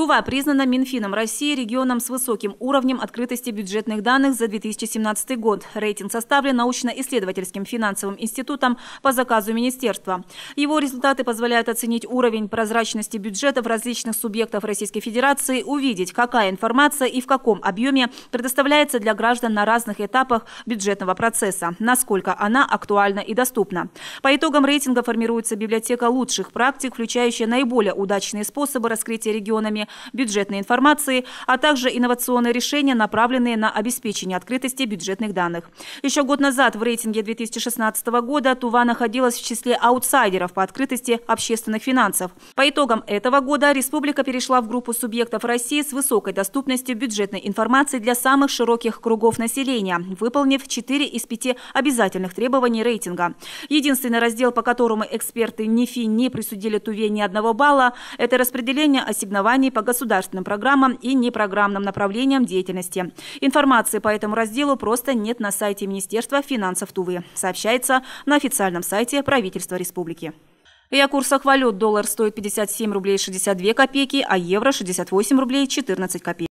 Тува признана Минфином России регионом с высоким уровнем открытости бюджетных данных за 2017 год. Рейтинг составлен научно-исследовательским финансовым институтом по заказу министерства. Его результаты позволяют оценить уровень прозрачности бюджетов различных субъектов Российской Федерации, увидеть, какая информация и в каком объеме предоставляется для граждан на разных этапах бюджетного процесса, насколько она актуальна и доступна. По итогам рейтинга формируется библиотека лучших практик, включающая наиболее удачные способы раскрытия регионами бюджетной информации, а также инновационные решения, направленные на обеспечение открытости бюджетных данных. Еще год назад в рейтинге 2016 года Тува находилась в числе аутсайдеров по открытости общественных финансов. По итогам этого года республика перешла в группу субъектов России с высокой доступностью бюджетной информации для самых широких кругов населения, выполнив 4 из 5 обязательных требований рейтинга. Единственный раздел, по которому эксперты НИФИ не присудили Туве ни одного балла, это распределение ассигнований по по государственным программам и непрограммным направлениям деятельности. Информации по этому разделу просто нет на сайте Министерства финансов Тувы, сообщается на официальном сайте правительства республики. И о курсах валют. Доллар стоит 57 рублей 62 копейки, а евро 68 рублей 14 копеек.